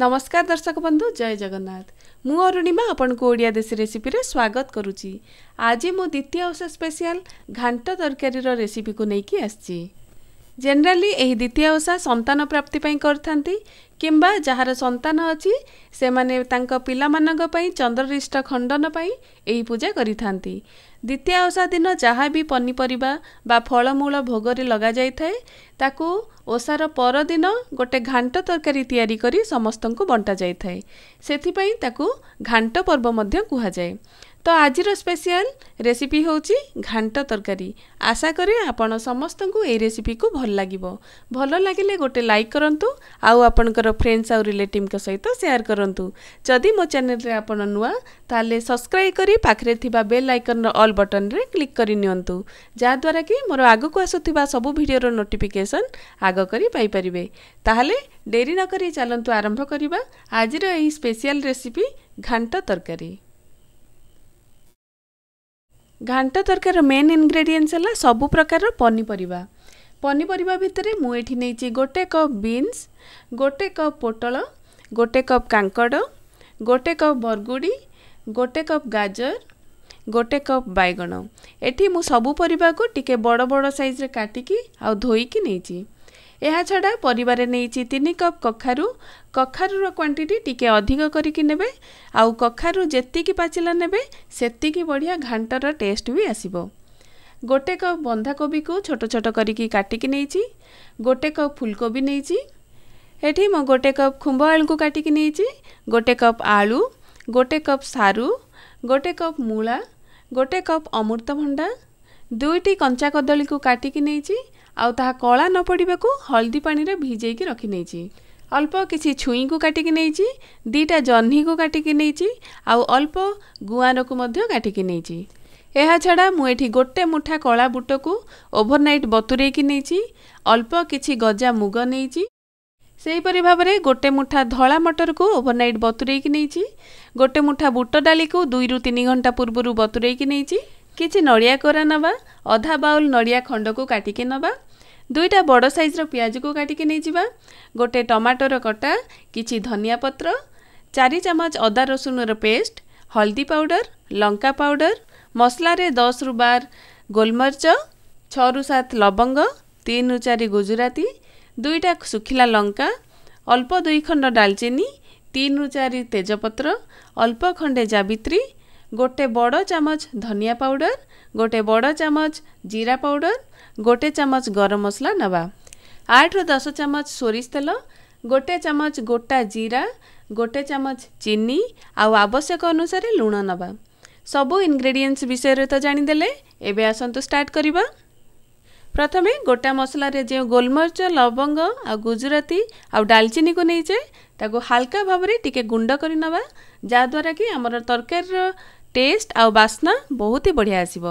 ନମସ୍କାର ଦର୍ଶକ ବନ୍ଧୁ ଜୟ ଜଗନ୍ନାଥ ମୁଁ ଅରୁଣିମା ଆପଣଙ୍କୁ ଓଡ଼ିଆ ଦେଶୀ ରେସିପିରେ ସ୍ୱାଗତ କରୁଛି ଆଜି ମୁଁ ଦ୍ୱିତୀୟ ଅଂଶ ସ୍ପେଶିଆଲ ଘାଣ୍ଟ ତରକାରୀର ରେସିପିକୁ ନେଇକି ଆସିଛି ଜେନେରାଲି ଏହି ଦ୍ୱିତୀୟ ଓଷା ସନ୍ତାନ ପ୍ରାପ୍ତି ପାଇଁ କରିଥାନ୍ତି କିମ୍ବା ଯାହାର ସନ୍ତାନ ଅଛି ସେମାନେ ତାଙ୍କ ପିଲାମାନଙ୍କ ପାଇଁ ଚନ୍ଦ୍ରରିଷ୍ଟ ଖଣ୍ଡନ ପାଇଁ ଏହି ପୂଜା କରିଥାନ୍ତି ଦ୍ୱିତୀୟ ଓଷା ଦିନ ଯାହା ବି ପନିପରିବା ବା ଫଳମୂଳ ଭୋଗରେ ଲଗାଯାଇଥାଏ ତାକୁ ଓଷାର ପରଦିନ ଗୋଟେ ଘାଣ୍ଟ ତରକାରୀ ତିଆରି କରି ସମସ୍ତଙ୍କୁ ବଣ୍ଟାଯାଇଥାଏ ସେଥିପାଇଁ ତାକୁ ଘାଣ୍ଟ ପର୍ବ ମଧ୍ୟ କୁହାଯାଏ ତ ଆଜିର ସ୍ପେଶିଆଲ ରେସିପି ହେଉଛି ଘାଣ୍ଟ ତରକାରୀ ଆଶା କରେ ଆପଣ ସମସ୍ତଙ୍କୁ ଏହି ରେସିପିକୁ ଭଲ ଲାଗିବ ଭଲ ଲାଗିଲେ ଗୋଟେ ଲାଇକ୍ କରନ୍ତୁ ଆଉ ଆପଣଙ୍କର ଫ୍ରେଣ୍ଡସ୍ ଆଉ ରିଲେଟିଭ୍ଙ୍କ ସହିତ ସେୟାର କରନ୍ତୁ ଯଦି ମୋ ଚ୍ୟାନେଲରେ ଆପଣ ନୂଆ ତାହେଲେ ସବସ୍କ୍ରାଇବ୍ କରି ପାଖରେ ଥିବା ବେଲ୍ ଆଇକନ୍ର ଅଲ୍ ବଟନ୍ରେ କ୍ଲିକ୍ କରି ନିଅନ୍ତୁ ଯାହାଦ୍ୱାରା କି ମୋର ଆଗକୁ ଆସୁଥିବା ସବୁ ଭିଡ଼ିଓର ନୋଟିଫିକେସନ୍ ଆଗ କରି ପାଇପାରିବେ ତାହେଲେ ଡେରି ନକରି ଚାଲନ୍ତୁ ଆରମ୍ଭ କରିବା ଆଜିର ଏହି ସ୍ପେଶିଆଲ୍ ରେସିପି ଘାଣ୍ଟ ତରକାରୀ ଘାଣ୍ଟ ତରକାରୀର ମେନ୍ ଇନଗ୍ରେଡିଏଣ୍ଟସ୍ ହେଲା ସବୁ ପ୍ରକାରର ପନିପରିବା ପନିପରିବା ଭିତରେ ମୁଁ ଏଇଠି ନେଇଛି ଗୋଟେ କପ୍ ବିନ୍ସ ଗୋଟେ କପ୍ ପୋଟଳ ଗୋଟେ କପ୍ କାଙ୍କଡ଼ ଗୋଟେ କପ୍ ବରଗୁଡ଼ି ଗୋଟେ କପ୍ ଗାଜର ଗୋଟେ କପ୍ ବାଇଗଣ ଏଠି ମୁଁ ସବୁ ପରିବାକୁ ଟିକିଏ ବଡ଼ ବଡ଼ ସାଇଜ୍ରେ କାଟିକି ଆଉ ଧୋଇକି ନେଇଛି ଏହାଛଡ଼ା ପରିବାରେ ନେଇଛି ତିନି କପ୍ କଖାରୁ କଖାରୁର କ୍ୱାଣ୍ଟିଟି ଟିକେ ଅଧିକ କରିକି ନେବେ ଆଉ କଖାରୁ ଯେତିକି ପାଚିଲା ନେବେ ସେତିକି ବଢ଼ିଆ ଘାଣ୍ଟର ଟେଷ୍ଟ ବି ଆସିବ ଗୋଟେ କପ୍ ବନ୍ଧାକୋବିକୁ ଛୋଟ ଛୋଟ କରିକି କାଟିକି ନେଇଛି ଗୋଟେ କପ୍ ଫୁଲକୋବି ନେଇଛି ଏଠି ମୁଁ ଗୋଟେ କପ୍ ଖୁମ୍ବ ଆଳୁକୁ କାଟିକି ନେଇଛି ଗୋଟେ କପ୍ ଆଳୁ ଗୋଟେ କପ୍ ସାରୁ ଗୋଟେ କପ୍ ମୂଳା ଗୋଟେ କପ୍ ଅମୃତଭଣ୍ଡା ଦୁଇଟି କଞ୍ଚା କଦଳୀକୁ କାଟିକି ନେଇଛି ଆଉ ତାହା କଳା ନ ପଡ଼ିବାକୁ ହଳଦୀ ପାଣିରେ ଭିଜେଇକି ରଖି ନେଇଛି ଅଳ୍ପ କିଛି ଛୁଇଁକୁ କାଟିକି ନେଇଛି ଦୁଇଟା ଜହ୍ନିକୁ କାଟିକି ନେଇଛି ଆଉ ଅଳ୍ପ ଗୁଆଁରକୁ ମଧ୍ୟ କାଟିକି ନେଇଛି ଏହା ଛଡ଼ା ମୁଁ ଏଠି ଗୋଟେ ମୁଠା କଳା ବୁଟକୁ ଓଭରନାଇଟ୍ ବତୁରେଇକି ନେଇଛି ଅଳ୍ପ କିଛି ଗଜା ମୁଗ ନେଇଛି ସେହିପରି ଭାବରେ ଗୋଟେ ମୁଠା ଧଳା ମଟରକୁ ଓଭରନାଇଟ୍ ବତୁରେଇକି ନେଇଛି ଗୋଟେ ମୁଠା ବୁଟ ଡାଲିକୁ ଦୁଇରୁ ତିନି ଘଣ୍ଟା ପୂର୍ବରୁ ବତୁରେଇକି ନେଇଛି କିଛି ନଡ଼ିଆ କୋରା ନେବା ଅଧା ବାଉଲ ନଡ଼ିଆ ଖଣ୍ଡକୁ କାଟିକି ନେବା ଦୁଇଟା ବଡ଼ ସାଇଜ୍ର ପିଆଜକୁ କାଟିକି ନେଇଯିବା ଗୋଟେ ଟମାଟୋର କଟା କିଛି ଧନିଆ ପତ୍ର ଚାରି ଚାମଚ ଅଦା ରସୁଣର ପେଷ୍ଟ ହଳଦୀ ପାଉଡ଼ର ଲଙ୍କା ପାଉଡ଼ର ମସଲାରେ ଦଶରୁ ବାର ଗୋଲମରିଚ ଛଅରୁ ସାତ ଲବଙ୍ଗ ତିନିରୁ ଚାରି ଗୁଜୁରାତି ଦୁଇଟା ଶୁଖିଲା ଲଙ୍କା ଅଳ୍ପ ଦୁଇ ଖଣ୍ଡ ଡାଲଚିନି ତିନିରୁ ଚାରି ତେଜପତ୍ର ଅଳ୍ପ ଖଣ୍ଡେ ଜାବିତ୍ରୀ ଗୋଟେ ବଡ଼ ଚାମଚ ଧନିଆ ପାଉଡ଼ର ଗୋଟେ ବଡ଼ ଚାମଚ ଜିରା ପାଉଡ଼ର ଗୋଟେ ଚାମଚ ଗରମ ମସଲା ନେବା ଆଠରୁ ଦଶ ଚାମଚ ସୋରିଷ ତେଲ ଗୋଟେ ଚାମଚ ଗୋଟା ଜିରା ଗୋଟେ ଚାମଚ ଚିନି ଆଉ ଆବଶ୍ୟକ ଅନୁସାରେ ଲୁଣ ନେବା ସବୁ ଇନଗ୍ରେଡିଏଣ୍ଟସ୍ ବିଷୟରେ ତ ଜାଣିଦେଲେ ଏବେ ଆସନ୍ତୁ ଷ୍ଟାର୍ଟ କରିବା ପ୍ରଥମେ ଗୋଟା ମସଲାରେ ଯେଉଁ ଗୋଲମରିଚ ଲବଙ୍ଗ ଆଉ ଗୁଜୁରାତି ଆଉ ଡାଲଚିନିକୁ ନେଇଛେ ତାକୁ ହାଲକା ଭାବରେ ଟିକେ ଗୁଣ୍ଡ କରିନେବା ଯାହାଦ୍ୱାରା କି ଆମର ତରକାରୀର টেস্ট আউ বাসনা বহুতই হি বঢ়িয়া আসব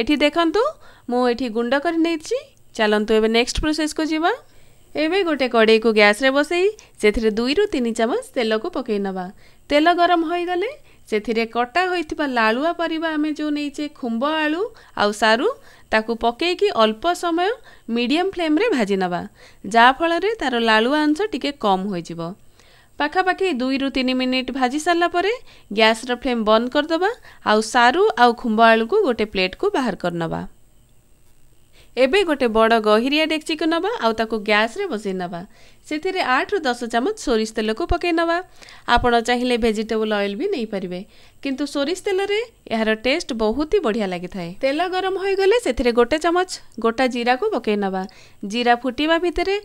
এটি দেখুন মু এটি গুন্ড করে নেইছি চালন্তু এবে নেক্সট প্রসেস কু যা এবে গোটে কড়াই কু গ্যাসরে বসাই সেথিরে দুই রু তিন চামচ তেলকু পকাই নবা তেল গরম হয়ে গলে ସେଥିରେ କଟା ହୋଇଥିବା ଲାଳୁଆ ପରିବା ଆମେ ଯେଉଁ ନେଇଛେ ଖୁମ୍ବ ଆଳୁ ଆଉ ସାରୁ ତାକୁ ପକାଇକି ଅଳ୍ପ ସମୟ ମିଡ଼ିୟମ୍ ଫ୍ଲେମ୍ରେ ଭାଜି ନେବା ଯାହାଫଳରେ ତା'ର ଲାଳୁଆ ଅଂଶ ଟିକେ କମ୍ ହୋଇଯିବ ପାଖାପାଖି ଦୁଇରୁ ତିନି ମିନିଟ୍ ଭାଜି ସାରିଲା ପରେ ଗ୍ୟାସ୍ର ଫ୍ଲେମ୍ ବନ୍ଦ କରିଦେବା ଆଉ ସାରୁ ଆଉ ଖୁମ୍ବ ଆଳୁକୁ ଗୋଟେ ପ୍ଲେଟ୍କୁ ବାହାର କରିନେବା ଏବେ ଗୋଟେ ବଡ଼ ଗହିରିଆ ଡେକ୍ଚିକୁ ନେବା ଆଉ ତାକୁ ଗ୍ୟାସ୍ରେ ବସେଇ ନେବା ସେଥିରେ ଆଠରୁ ଦଶ ଚାମଚ ସୋରିଷ ତେଲକୁ ପକେଇ ନେବା ଆପଣ ଚାହିଁଲେ ଭେଜିଟେବୁଲ ଅଏଲ୍ ବି ନେଇପାରିବେ କିନ୍ତୁ ସୋରିଷ ତେଲରେ ଏହାର ଟେଷ୍ଟ ବହୁତ ହି ବଢ଼ିଆ ଲାଗିଥାଏ ତେଲ ଗରମ ହୋଇଗଲେ ସେଥିରେ ଗୋଟେ ଚାମଚ ଗୋଟା ଜିରାକୁ ପକେଇ ନେବା ଜିରା ଫୁଟିବା ଭିତରେ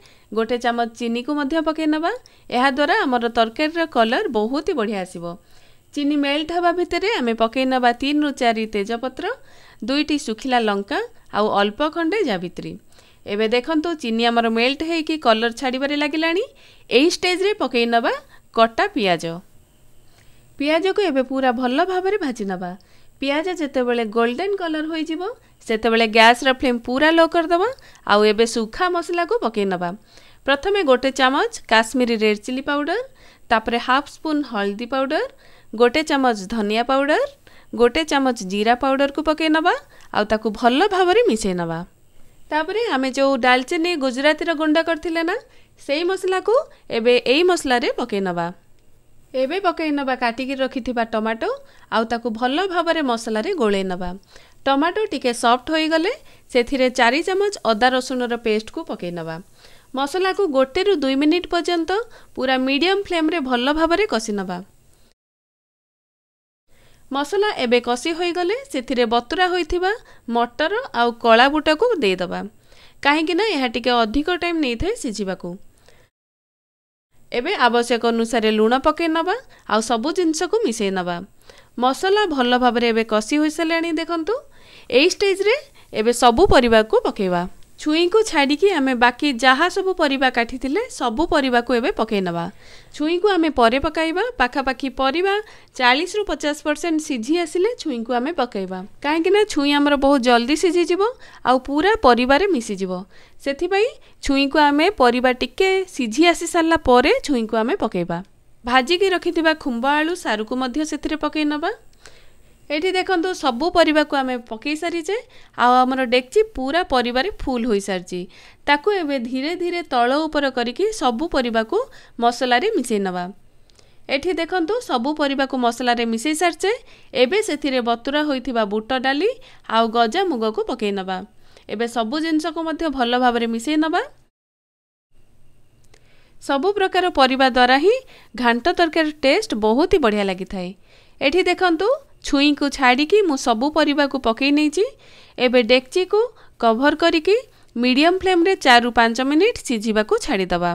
ଗୋଟେ ଚାମଚ ଚିନିକୁ ମଧ୍ୟ ପକେଇ ନେବା ଏହାଦ୍ୱାରା ଆମର ତରକାରୀର କଲର୍ ବହୁତ ହି ବଢ଼ିଆ ଆସିବ ଚିନି ମେଲ୍ଟ ହେବା ଭିତରେ ଆମେ ପକାଇ ନେବା ତିନିରୁ ଚାରି ତେଜପତ୍ର ଦୁଇଟି ଶୁଖିଲା ଲଙ୍କା ଆଉ ଅଳ୍ପ ଖଣ୍ଡେ ଜାବିତ୍ରୀ ଏବେ ଦେଖନ୍ତୁ ଚିନି ଆମର ମେଲ୍ଟ ହେଇକି କଲର୍ ଛାଡ଼ିବାରେ ଲାଗିଲାଣି ଏହି ଷ୍ଟେଜ୍ରେ ପକାଇ ନେବା କଟା ପିଆଜ ପିଆଜକୁ ଏବେ ପୁରା ଭଲ ଭାବରେ ଭାଜି ନେବା ପିଆଜ ଯେତେବେଳେ ଗୋଲ୍ଡେନ୍ କଲର୍ ହୋଇଯିବ ସେତେବେଳେ ଗ୍ୟାସ୍ର ଫ୍ଲେମ୍ ପୁରା ଲୋ କରିଦେବା ଆଉ ଏବେ ଶୁଖା ମସଲାକୁ ପକାଇ ନେବା ପ୍ରଥମେ ଗୋଟେ ଚାମଚ କାଶ୍ମୀରୀ ରେଡ଼୍ ଚିଲି ପାଉଡ଼ର ତାପରେ ହାଫ୍ ସ୍ପୁନ୍ ହଳଦୀ ପାଉଡ଼ର ଗୋଟେ ଚାମଚ ଧନିଆ ପାଉଡ଼ର ଗୋଟେ ଚାମଚ ଜିରା ପାଉଡ଼ରକୁ ପକାଇ ନେବା ଆଉ ତାକୁ ଭଲ ଭାବରେ ମିଶାଇ ନେବା ତାପରେ ଆମେ ଯେଉଁ ଡାଲଚିନି ଗୁଜୁରାତିର ଗୁଣ୍ଡ କରିଥିଲେ ନା ସେଇ ମସଲାକୁ ଏବେ ଏଇ ମସଲାରେ ପକାଇ ନେବା ଏବେ ପକାଇ ନେବା କାଟିକି ରଖିଥିବା ଟମାଟୋ ଆଉ ତାକୁ ଭଲ ଭାବରେ ମସଲାରେ ଗୋଳାଇ ନେବା ଟମାଟୋ ଟିକେ ସଫ୍ଟ ହୋଇଗଲେ ସେଥିରେ ଚାରି ଚାମଚ ଅଦା ରସୁଣର ପେଷ୍ଟକୁ ପକାଇ ନେବା ମସଲାକୁ ଗୋଟେରୁ ଦୁଇ ମିନିଟ୍ ପର୍ଯ୍ୟନ୍ତ ପୁରା ମିଡ଼ିୟମ୍ ଫ୍ଲେମ୍ରେ ଭଲ ଭାବରେ କଷି ନେବା ମସଲା ଏବେ କଷି ହୋଇଗଲେ ସେଥିରେ ବତୁରା ହୋଇଥିବା ମଟର ଆଉ କଳା ବୁଟକୁ ଦେଇଦେବା କାହିଁକିନା ଏହା ଟିକେ ଅଧିକ ଟାଇମ୍ ନେଇଥାଏ ସିଝିବାକୁ ଏବେ ଆବଶ୍ୟକ ଅନୁସାରେ ଲୁଣ ପକାଇ ନେବା ଆଉ ସବୁ ଜିନିଷକୁ ମିଶାଇ ନେବା ମସଲା ଭଲ ଭାବରେ ଏବେ କଷି ହୋଇସାରିଲାଣି ଦେଖନ୍ତୁ ଏଇ ଷ୍ଟେଜ୍ରେ ଏବେ ସବୁ ପରିବାକୁ ପକାଇବା ଛୁଇଁକୁ ଛାଡ଼ିକି ଆମେ ବାକି ଯାହା ସବୁ ପରିବା କାଟିଥିଲେ ସବୁ ପରିବାକୁ ଏବେ ପକାଇନେବା ଛୁଇଁକୁ ଆମେ ପରେ ପକାଇବା ପାଖାପାଖି ପରିବା ଚାଳିଶରୁ ପଚାଶ ପରସେଣ୍ଟ ସିଝି ଆସିଲେ ଛୁଇଁକୁ ଆମେ ପକାଇବା କାହିଁକିନା ଛୁଇଁ ଆମର ବହୁତ ଜଲ୍ଦି ସିଝିଯିବ ଆଉ ପୁରା ପରିବାରେ ମିଶିଯିବ ସେଥିପାଇଁ ଛୁଇଁକୁ ଆମେ ପରିବା ଟିକିଏ ସିଝି ଆସିସାରିଲା ପରେ ଛୁଇଁକୁ ଆମେ ପକାଇବା ଭାଜିକି ରଖିଥିବା ଖୁମ୍ବ ଆଳୁ ସାରୁକୁ ମଧ୍ୟ ସେଥିରେ ପକାଇ ନେବା ଏଇଠି ଦେଖନ୍ତୁ ସବୁ ପରିବାକୁ ଆମେ ପକାଇ ସାରିଛେ ଆଉ ଆମର ଡେକ୍ଚି ପୁରା ପରିବାରେ ଫୁଲ୍ ହୋଇସାରିଛି ତାକୁ ଏବେ ଧୀରେ ଧୀରେ ତଳ ଉପର କରିକି ସବୁ ପରିବାକୁ ମସଲାରେ ମିଶାଇ ନେବା ଏଠି ଦେଖନ୍ତୁ ସବୁ ପରିବାକୁ ମସଲାରେ ମିଶାଇ ସାରିଛେ ଏବେ ସେଥିରେ ବତୁରା ହୋଇଥିବା ବୁଟ ଡାଲି ଆଉ ଗଜା ମୁଗକୁ ପକାଇ ନେବା ଏବେ ସବୁ ଜିନିଷକୁ ମଧ୍ୟ ଭଲ ଭାବରେ ମିଶାଇ ନେବା ସବୁ ପ୍ରକାର ପରିବା ଦ୍ୱାରା ହିଁ ଘାଣ୍ଟ ତରକାରୀ ଟେଷ୍ଟ ବହୁତ ହି ବଢ଼ିଆ ଲାଗିଥାଏ ଏଠି ଦେଖନ୍ତୁ ଛୁଇଁକୁ ଛାଡ଼ିକି ମୁଁ ସବୁ ପରିବାକୁ ପକାଇ ନେଇଛି ଏବେ ଡେକ୍ଚିକୁ କଭର୍ କରିକି ମିଡ଼ିୟମ୍ ଫ୍ଲେମ୍ରେ ଚାରିରୁ ପାଞ୍ଚ ମିନିଟ୍ ସିଝିବାକୁ ଛାଡ଼ିଦେବା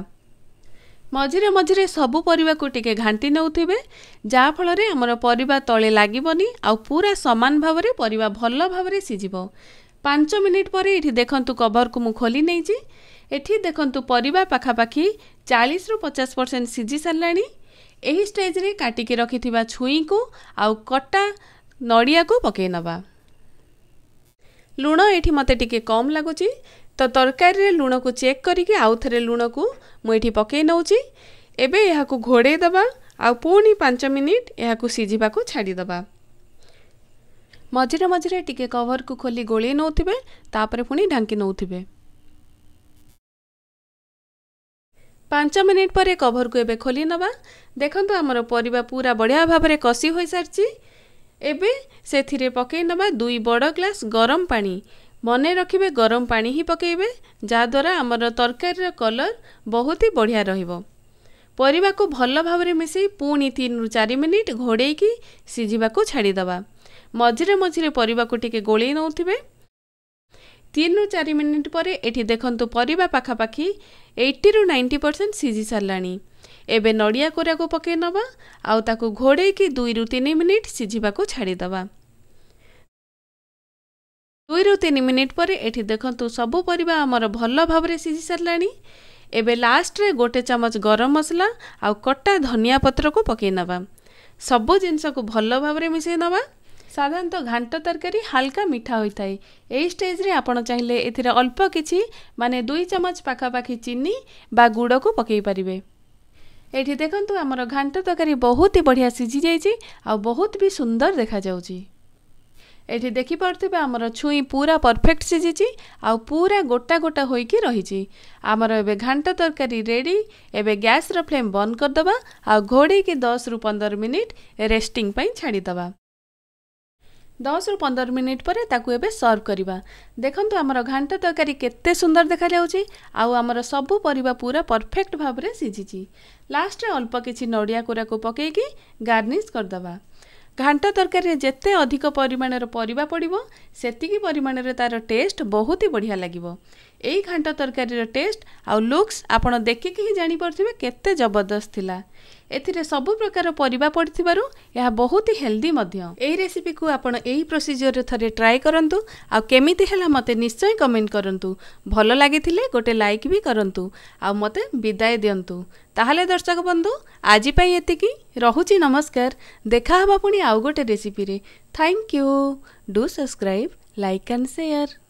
ମଝିରେ ମଝିରେ ସବୁ ପରିବାକୁ ଟିକେ ଘାଣ୍ଟି ନେଉଥିବେ ଯାହାଫଳରେ ଆମର ପରିବା ତଳେ ଲାଗିବନି ଆଉ ପୁରା ସମାନ ଭାବରେ ପରିବା ଭଲ ଭାବରେ ସିଝିବ ପାଞ୍ଚ ମିନିଟ୍ ପରେ ଏଠି ଦେଖନ୍ତୁ କଭର୍କୁ ମୁଁ ଖୋଲି ନେଇଛି ଏଠି ଦେଖନ୍ତୁ ପରିବା ପାଖାପାଖି ଚାଳିଶରୁ ପଚାଶ ପରସେଣ୍ଟ ସିଝି ସାରିଲାଣି ଏହି ଷ୍ଟେଜ୍ରେ କାଟିକି ରଖିଥିବା ଛୁଇଁକୁ ଆଉ କଟା ନଡ଼ିଆକୁ ପକାଇ ନେବା ଲୁଣ ଏଠି ମୋତେ ଟିକିଏ କମ୍ ଲାଗୁଛି ତ ତରକାରୀରେ ଲୁଣକୁ ଚେକ୍ କରିକି ଆଉ ଥରେ ଲୁଣକୁ ମୁଁ ଏଠି ପକାଇ ନେଉଛି ଏବେ ଏହାକୁ ଘୋଡ଼େଇ ଦେବା ଆଉ ପୁଣି ପାଞ୍ଚ ମିନିଟ୍ ଏହାକୁ ସିଝିବାକୁ ଛାଡ଼ିଦେବା ମଝିରେ ମଝିରେ ଟିକେ କଭର୍କୁ ଖୋଲି ଗୋଳେଇ ନେଉଥିବେ ତାପରେ ପୁଣି ଢାଙ୍କି ନେଉଥିବେ ପାଞ୍ଚ ମିନିଟ୍ ପରେ କଭରକୁ ଏବେ ଖୋଲି ନେବା ଦେଖନ୍ତୁ ଆମର ପରିବା ପୁରା ବଢ଼ିଆ ଭାବରେ କଷି ହୋଇସାରିଛି ଏବେ ସେଥିରେ ପକାଇ ନେବା ଦୁଇ ବଡ଼ ଗ୍ଲାସ୍ ଗରମ ପାଣି ମନେ ରଖିବେ ଗରମ ପାଣି ହିଁ ପକାଇବେ ଯାହାଦ୍ୱାରା ଆମର ତରକାରୀର କଲର୍ ବହୁତ ହି ବଢ଼ିଆ ରହିବ ପରିବାକୁ ଭଲ ଭାବରେ ମିଶାଇ ପୁଣି ତିନିରୁ ଚାରି ମିନିଟ୍ ଘୋଡ଼େଇକି ସିଝିବାକୁ ଛାଡ଼ିଦେବା ମଝିରେ ମଝିରେ ପରିବାକୁ ଟିକେ ଗୋଳେଇ ନେଉଥିବେ ତିନିରୁ ଚାରି ମିନିଟ୍ ପରେ ଏଠି ଦେଖନ୍ତୁ ପରିବା ପାଖାପାଖି ଏଇଟିରୁ ନାଇଣ୍ଟି ପରସେଣ୍ଟ ସିଝି ସାରିଲାଣି ଏବେ ନଡ଼ିଆ କୋରାକୁ ପକାଇ ନେବା ଆଉ ତାକୁ ଘୋଡ଼େଇକି ଦୁଇରୁ ତିନି ମିନିଟ୍ ସିଝିବାକୁ ଛାଡ଼ିଦେବା ଦୁଇରୁ ତିନି ମିନିଟ୍ ପରେ ଏଠି ଦେଖନ୍ତୁ ସବୁ ପରିବା ଆମର ଭଲ ଭାବରେ ସିଝି ସାରିଲାଣି ଏବେ ଲାଷ୍ଟରେ ଗୋଟେ ଚାମଚ ଗରମ ମସଲା ଆଉ କଟା ଧନିଆ ପତ୍ରକୁ ପକାଇ ନେବା ସବୁ ଜିନିଷକୁ ଭଲ ଭାବରେ ମିଶାଇ ନେବା ସାଧାରଣତଃ ଘାଣ୍ଟ ତରକାରୀ ହାଲକା ମିଠା ହୋଇଥାଏ ଏହି ଷ୍ଟେଜ୍ରେ ଆପଣ ଚାହିଁଲେ ଏଥିରେ ଅଳ୍ପ କିଛି ମାନେ ଦୁଇ ଚାମଚ ପାଖାପାଖି ଚିନି ବା ଗୁଡ଼କୁ ପକାଇ ପାରିବେ ଏଠି ଦେଖନ୍ତୁ ଆମର ଘାଣ୍ଟ ତରକାରୀ ବହୁତ ହି ବଢ଼ିଆ ସିଝିଯାଇଛି ଆଉ ବହୁତ ବି ସୁନ୍ଦର ଦେଖାଯାଉଛି ଏଠି ଦେଖିପାରୁଥିବେ ଆମର ଛୁଇଁ ପୁରା ପରଫେକ୍ଟ ସିଝିଛି ଆଉ ପୁରା ଗୋଟା ଗୋଟା ହୋଇକି ରହିଛି ଆମର ଏବେ ଘାଣ୍ଟ ତରକାରୀ ରେଡ଼ି ଏବେ ଗ୍ୟାସ୍ର ଫ୍ଲେମ୍ ବନ୍ଦ କରିଦେବା ଆଉ ଘୋଡ଼େଇକି ଦଶରୁ ପନ୍ଦର ମିନିଟ୍ ରେଷ୍ଟିଂ ପାଇଁ ଛାଡ଼ିଦେବା ଦଶରୁ ପନ୍ଦର ମିନିଟ୍ ପରେ ତାକୁ ଏବେ ସର୍ଭ କରିବା ଦେଖନ୍ତୁ ଆମର ଘାଣ୍ଟ ତରକାରୀ କେତେ ସୁନ୍ଦର ଦେଖାଯାଉଛି ଆଉ ଆମର ସବୁ ପରିବା ପୁରା ପରଫେକ୍ଟ ଭାବରେ ସିଝିଛି ଲାଷ୍ଟରେ ଅଳ୍ପ କିଛି ନଡ଼ିଆ କୁରାକୁ ପକାଇକି ଗାର୍ନିଶ କରିଦେବା ଘାଣ୍ଟ ତରକାରୀରେ ଯେତେ ଅଧିକ ପରିମାଣର ପରିବା ପଡ଼ିବ ସେତିକି ପରିମାଣରେ ତା'ର ଟେଷ୍ଟ ବହୁତ ହି ବଢ଼ିଆ ଲାଗିବ ଏଇ ଘାଣ୍ଟ ତରକାରୀର ଟେଷ୍ଟ ଆଉ ଲୁକ୍ସ ଆପଣ ଦେଖିକି ହିଁ ଜାଣିପାରୁଥିବେ କେତେ ଜବରଦସ୍ତ ଥିଲା ଏଥିରେ ସବୁ ପ୍ରକାର ପରିବା ପଡ଼ିଥିବାରୁ ଏହା ବହୁତ ହେଲ୍ଦି ମଧ୍ୟ ଏହି ରେସିପିକୁ ଆପଣ ଏହି ପ୍ରୋସିଜିଓରରେ ଥରେ ଟ୍ରାଏ କରନ୍ତୁ ଆଉ କେମିତି ହେଲା ମୋତେ ନିଶ୍ଚୟ କମେଣ୍ଟ କରନ୍ତୁ ଭଲ ଲାଗିଥିଲେ ଗୋଟେ ଲାଇକ୍ ବି କରନ୍ତୁ ଆଉ ମୋତେ ବିଦାୟ ଦିଅନ୍ତୁ ତାହେଲେ ଦର୍ଶକ ବନ୍ଧୁ ଆଜି ପାଇଁ ଏତିକି ରହୁଛି ନମସ୍କାର ଦେଖା ହେବା ପୁଣି ଆଉ ଗୋଟେ ରେସିପିରେ thank you do subscribe like and share